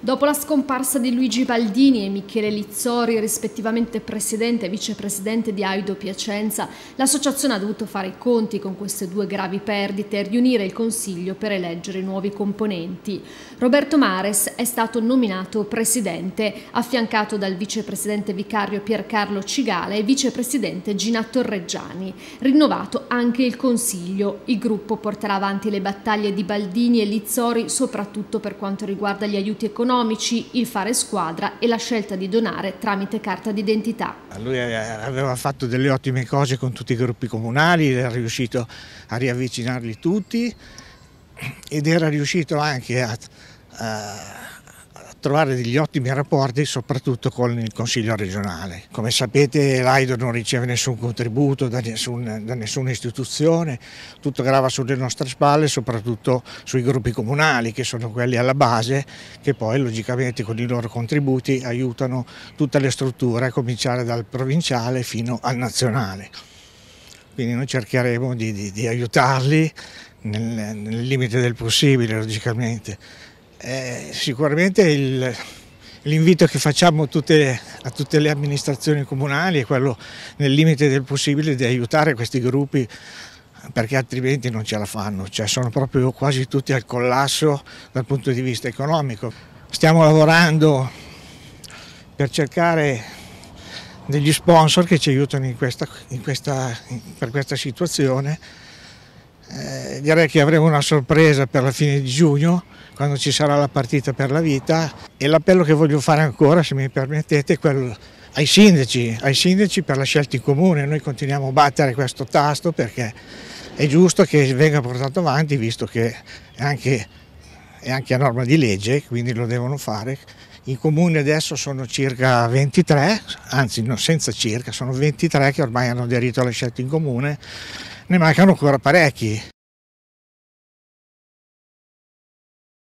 Dopo la scomparsa di Luigi Baldini e Michele Lizzori, rispettivamente presidente e vicepresidente di Aido Piacenza, l'associazione ha dovuto fare i conti con queste due gravi perdite e riunire il consiglio per eleggere nuovi componenti. Roberto Mares è stato nominato presidente, affiancato dal vicepresidente vicario Piercarlo Cigale e vicepresidente Gina Torreggiani. Rinnovato anche il consiglio. Il gruppo porterà avanti le battaglie di Baldini e Lizzori, soprattutto per quanto riguarda gli aiuti economici economici, il fare squadra e la scelta di donare tramite carta d'identità. Lui eh, aveva fatto delle ottime cose con tutti i gruppi comunali, era riuscito a riavvicinarli tutti ed era riuscito anche a, a trovare degli ottimi rapporti soprattutto con il Consiglio regionale. Come sapete l'AIDO non riceve nessun contributo da, nessun, da, nessuna istituzione, tutto grava sulle nostre spalle, soprattutto sui gruppi comunali che sono quelli alla base che poi logicamente con i loro contributi aiutano tutte le strutture a cominciare dal provinciale fino al nazionale. Quindi noi cercheremo di, di, di aiutarli nel, nel limite del possibile logicamente. Eh, sicuramente l'invito che facciamo tutte, a tutte le amministrazioni comunali è quello nel limite del possibile di aiutare questi gruppi perché altrimenti non ce la fanno, cioè sono proprio quasi tutti al collasso dal punto di vista economico. Stiamo lavorando per cercare degli sponsor che ci aiutano in questa, in questa, in, per questa situazione direi che avremo una sorpresa per la fine di giugno quando ci sarà la partita per la vita e l'appello che voglio fare ancora se mi permettete è quello ai sindaci, ai sindaci per la scelta in comune, noi continuiamo a battere questo tasto perché è giusto che venga portato avanti visto che è anche, è anche a norma di legge, quindi lo devono fare. In comune adesso sono circa 23, anzi no, senza circa, sono 23 che ormai hanno aderito alla scelta in comune, ne mancano ancora parecchi.